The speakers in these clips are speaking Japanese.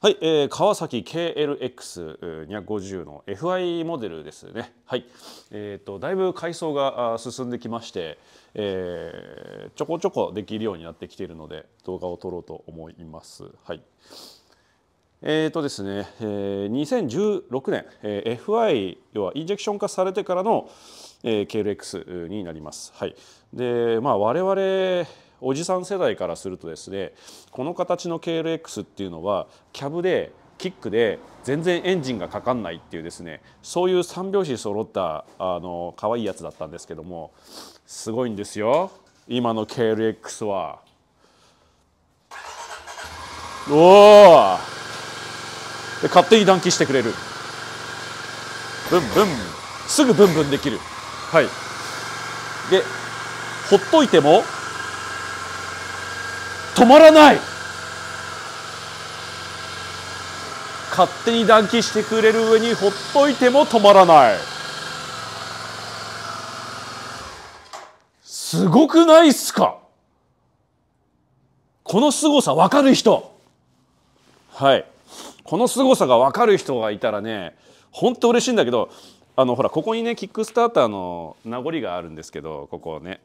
はい、えー、川崎 KLX250 の FI モデルですね。はい、えっ、ー、とだいぶ改装が進んできまして、えー、ちょこちょこできるようになってきているので動画を撮ろうと思います。はい。えーとですね、えー、2016年、えー、FI 要はインジェクション化されてからの、えー、KLX になります。はい。で、まあ我々おじさん世代からするとですねこの形の KLX っていうのはキャブでキックで全然エンジンがかかんないっていうですねそういう3拍子揃ったあの可愛いやつだったんですけどもすごいんですよ今の KLX は。おおで勝手に暖気してくれるブンブンすぐブンブンできるはいでほっといても止まらない勝手に暖気してくれる上にほっといても止まらないすごくないっすかこの凄さ分かる人はいこの凄さが分かる人がいたらねほんと嬉しいんだけどあのほらここにねキックスターターの名残があるんですけどここね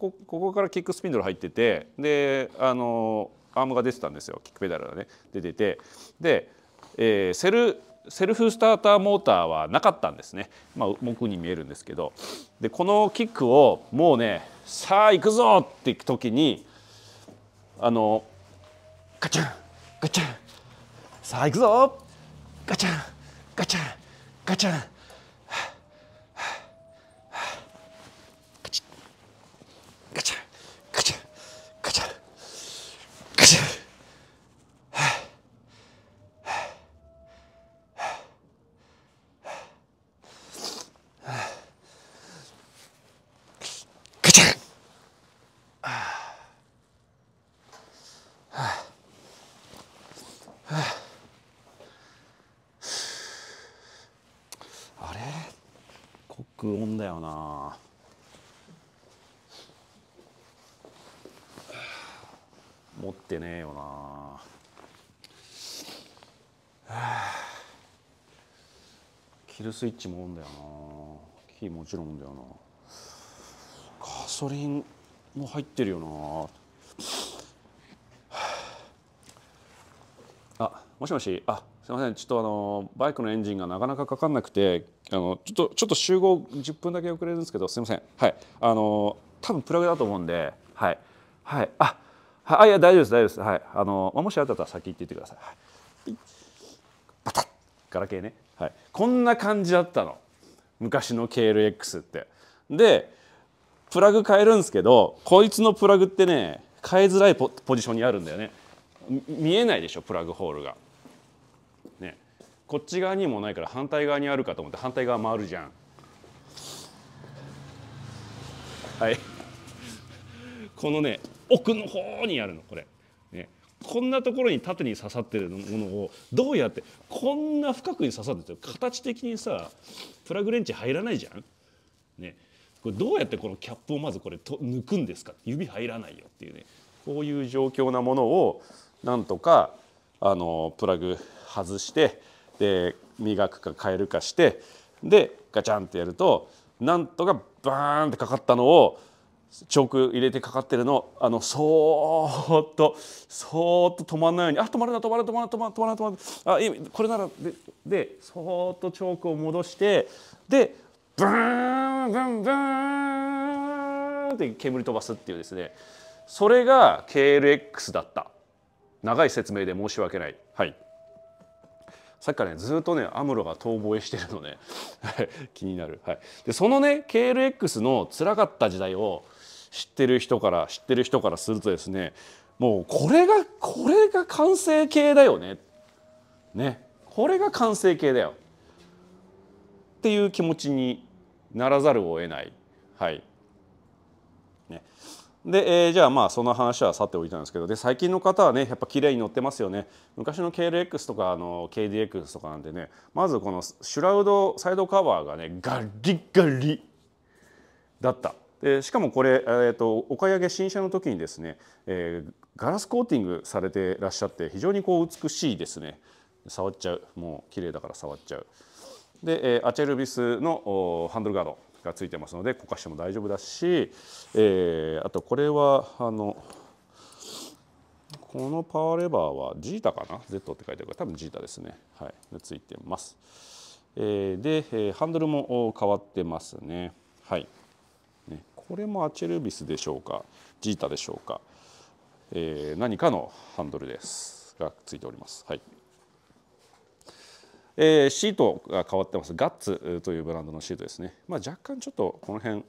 ここからキックスピンドル入っててであのアームが出てたんですよキックペダルがね出ててで、えー、セルセルフスターターモーターはなかったんですね、まあ、僕に見えるんですけどでこのキックをもうねさあ行くぞって時にあのガチャンガチャンさあ行くぞガチャンガチャンガチャン音だよな持ってねえよなキルスイッチもオンだよなキーもちろんだよなガソリンも入ってるよなあもしもしあすみませんちょっとあのバイクのエンジンがなかなかかかんなくてあのちょっとちょっと集合10分だけ遅れるんですけどすみませんはいあの多分プラグだと思うんではいはいああいや大丈夫です大丈夫ですはいあの、まあ、もしあったら先行っていってください、バタッガラケーねはいこんな感じだったの昔の KLX ってでプラグ変えるんですけどこいつのプラグってね変えづらいポジションにあるんだよね見えないでしょプラグホールが。こっち側にもないから反対側にあるかと思って反対側回るじゃんはいこのね奥の方にあるのこれ、ね、こんなところに縦に刺さってるものをどうやってこんな深くに刺さってて形的にさプラグレンチ入らないじゃんねこれどうやってこのキャップをまずこれと抜くんですか指入らないよっていうねこういう状況なものをなんとかあのプラグ外してで磨くか変えるかしてでガチャンってやるとなんとかバーンってかかったのをチョーク入れてかかってるのあのそーっとそーっと止まらないようにあ止まるな止まる止まる止まる止まる止まるあこれならででそーっとチョークを戻してでブーンブンブーンって煙飛ばすっていうですねそれが KLX だった長い説明で申し訳ない。はいさっきからねずっとねアムロが遠吠えしてるのね気になる、はい、でそのね KLX のつらかった時代を知ってる人から知ってる人からするとですねもうこれがこれが完成形だよねねこれが完成形だよっていう気持ちにならざるを得ない、はい、で、えー、じゃあまあその話はさておいたんですけどで最近の方はねやっぱ綺麗に乗ってますよね昔の KLX とかあの KDX とかなんでねまずこのシュラウドサイドカバーがねガリガリだったでしかもこれ、えーと、お買い上げ新車の時にですね、えー、ガラスコーティングされてらっしゃって非常にこう美しいですね触っちゃうもう綺麗だから触っちゃうで、えー、アチェルビスのハンドルガードがついてますのでこかしても大丈夫だし、えー、あとこれはあのこのパワーレバーはジータかな Z って書いてあるから多分ジータですねはいついてます、えー、でハンドルも変わってますねはいねこれもアチェルビスでしょうかジータでしょうか、えー、何かのハンドルですがついておりますはいえー、シートが変わってますガッツというブランドのシートですね、まあ、若干ちょっとこの辺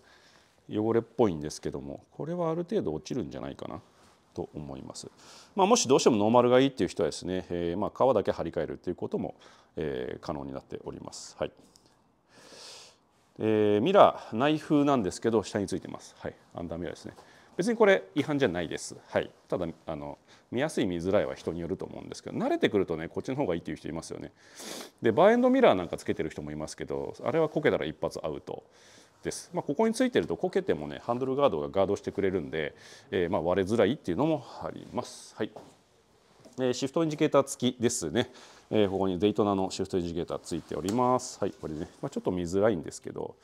汚れっぽいんですけどもこれはある程度落ちるんじゃないかなと思います、まあ、もしどうしてもノーマルがいいっていう人はですね、えー、まあ皮だけ張り替えるということも、えー、可能になっております、はいえー、ミラー内風なんですけど下についてます、はい、アンダーミラーですね別にこれ違反じゃないです、はい、ただあの見やすい見づらいは人によると思うんですけど慣れてくるとねこっちの方がいいっていう人いますよねでバーエンドミラーなんかつけてる人もいますけどあれはこけたら一発アウトです、まあ、ここについてるとこけてもねハンドルガードがガードしてくれるんで、えー、まあ割れづらいっていうのもあります、はいえー、シフトインジケーター付きですね、えー、ここにデイトナのシフトインジケーターついておりますはいこれね、まあ、ちょっと見づらいんですけど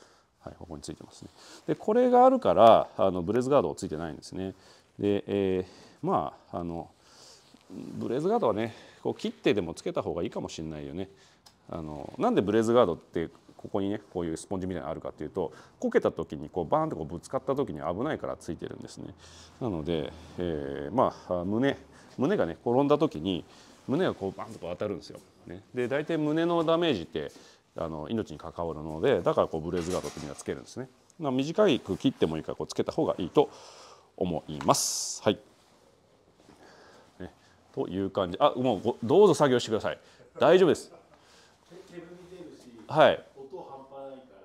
はい、ここについてますね。でこれがあるからあのブレーズガードついてないんですね。で、えー、まああのブレーズガードはねこう切ってでもつけた方がいいかもしれないよね。あのなんでブレーズガードってここにねこういうスポンジみたいなのあるかっていうとこけた時にこうバーンとこうぶつかった時に危ないからついてるんですね。なので、えー、まあ胸胸がね転んだ時に胸がこうバンとこう当たるんですよ。ね、で大体胸のダメージってあの命に関わるのでだからこうブレーズガードとてみんなつけるんですね。短い切ってもいいからこうつけた方がいいと思います。はい、ね、という感じあもうどうぞ作業してください大丈夫です。はい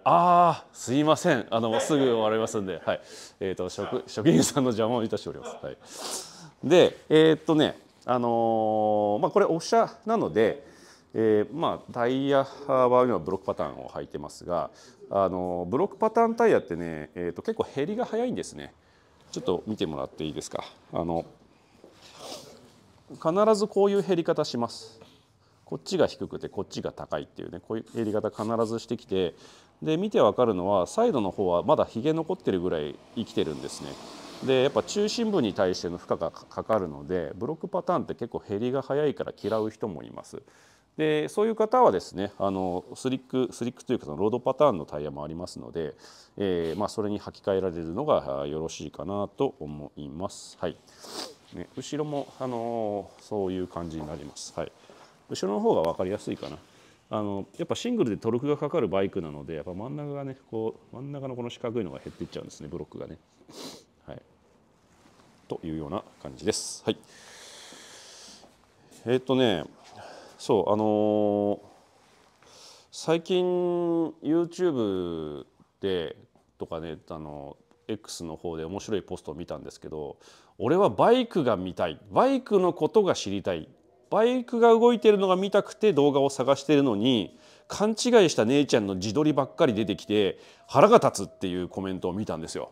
ああすいませんあのすぐ終わりますんで、はいえーと、職職員さんの邪魔をいたしております。はい、でえー、っとねあのー、まあ、これオフゃなので。えー、まあ、タイヤは今ブロックパターンを履いてますがあのブロックパターンタイヤってね、えーと、結構減りが早いんですねちょっと見てもらっていいですかあの必ずこういう減り方しますこっちが低くてこっちが高いっていうねこういう減り方必ずしてきてで見てわかるのはサイドの方はまだひげ残ってるぐらい生きてるんですねでやっぱ中心部に対しての負荷がかかるのでブロックパターンって結構減りが早いから嫌う人もいますでそういう方はですねあのスリックスリックというかロードパターンのタイヤもありますので、えー、まあ、それに履き替えられるのがよろしいかなと思います。はいね、後ろも、あのー、そういう感じになります。はい、後ろの方が分かりやすいかな。あのやっぱシングルでトルクがかかるバイクなのでやっぱ真ん中がねこう真ん中のこの四角いのが減っていっちゃうんですねブロックがね。はい、というような感じです。はい、えー、とねそうあのー、最近 YouTube でとかねあの X の方で面白いポストを見たんですけど俺はバイクが見たいバイクのことが知りたいバイクが動いてるのが見たくて動画を探してるのに勘違いした姉ちゃんの自撮りばっかり出てきて腹が立つっていうコメントを見たんですよ。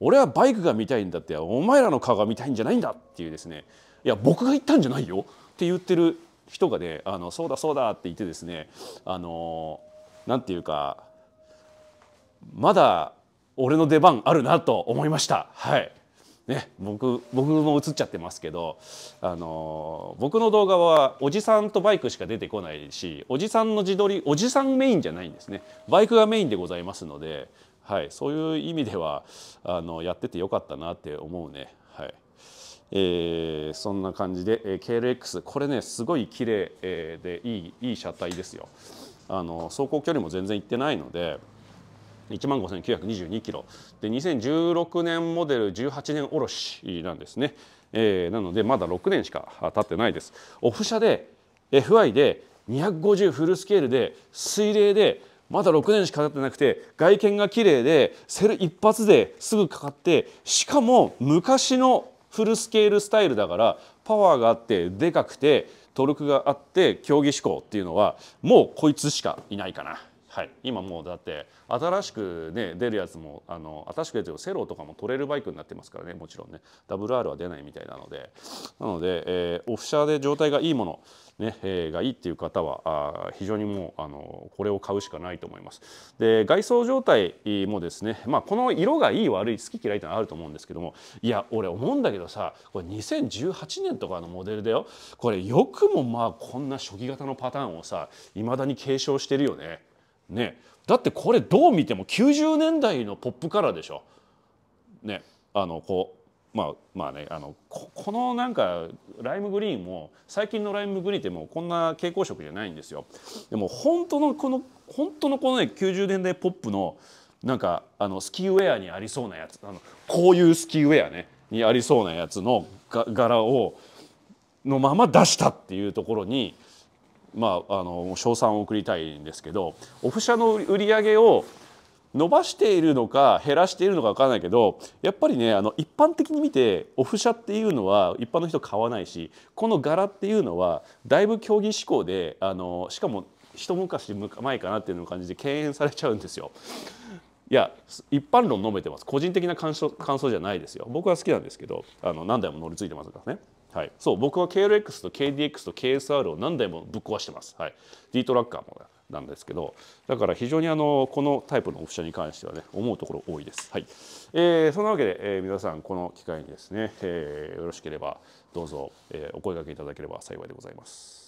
俺はバイクが見たいんだってお前らの顔が見たいんじゃないんだっていうですねいや僕が言ったんじゃないよって言ってる人がねあのそうだそうだって言ってですねあのなんていうかまだ俺の出番あるなと思いました。はいね、僕僕も映っちゃってますけど、あの僕の動画はおじさんとバイクしか出てこないしおじさんの自撮りおじさんメインじゃないんですねバイクがメインでございますので、はい、そういう意味ではあのやっててよかったなって思うね。はいえー、そんな感じで、えー、KLX これねすごい綺麗、えでいいいい車体ですよあの走行距離も全然いってないので1万5922キロで2016年モデル18年卸なんですね、えー、なのでまだ6年しか経ってないですオフ車で FI で250フルスケールで水冷でまだ6年しか経ってなくて外見が綺麗でセル一発ですぐかかってしかも昔のフルスケールスタイルだからパワーがあってでかくてトルクがあって競技志向っていうのはもうこいつしかいないかな。はい今もうだって新しくね出るやつもあの新しく出るセローとかも取れるバイクになってますからねもちろんね WR は出ないみたいなのでなので、えー、オフ車で状態がいいものねえー、がいいっていう方はあ非常にもうあのこれを買うしかないと思います。で外装状態もですね、まあ、この色がいい悪い好き嫌いってのはあると思うんですけどもいや俺思うんだけどさこれ2018年とかのモデルだよこれよくもまあこんな初期型のパターンをさいまだに継承してるよね。ねだってこれどう見ても90年代のポップカラーでしょ。ねあのこうまあまあねあのこのなんかライムグリーンも最近のライムグリーンってもうこんな蛍光色じゃないんですよ。でも本当のこの本当のこのね90年代ポップのなんかあのスキーウェアにありそうなやつあのこういうスキーウェアねにありそうなやつの柄をのまま出したっていうところにまあ、あの賞賛を送りたいんですけどオフ社の売り上げを伸ばしているのか減らしているのか分からないけどやっぱりねあの一般的に見てオフ車っていうのは一般の人買わないしこの柄っていうのはだいぶ競技志向であのしかも一昔前かなっていうの感じで敬遠されちゃうんですよ。いや一般論述べてます個人的な感想感想じゃないですよ僕は好きなんですけどあの何台も乗り継いでますからね。はい、そう僕は KLX と KDX と KSR を何台もぶっ壊してます、はい、D トラッカーもなんですけどだから非常にあのこのタイプのオプションに関してはね思うところ多いです、はいえー、そんなわけで、えー、皆さんこの機会にですね、えー、よろしければどうぞ、えー、お声がけいただければ幸いでございます。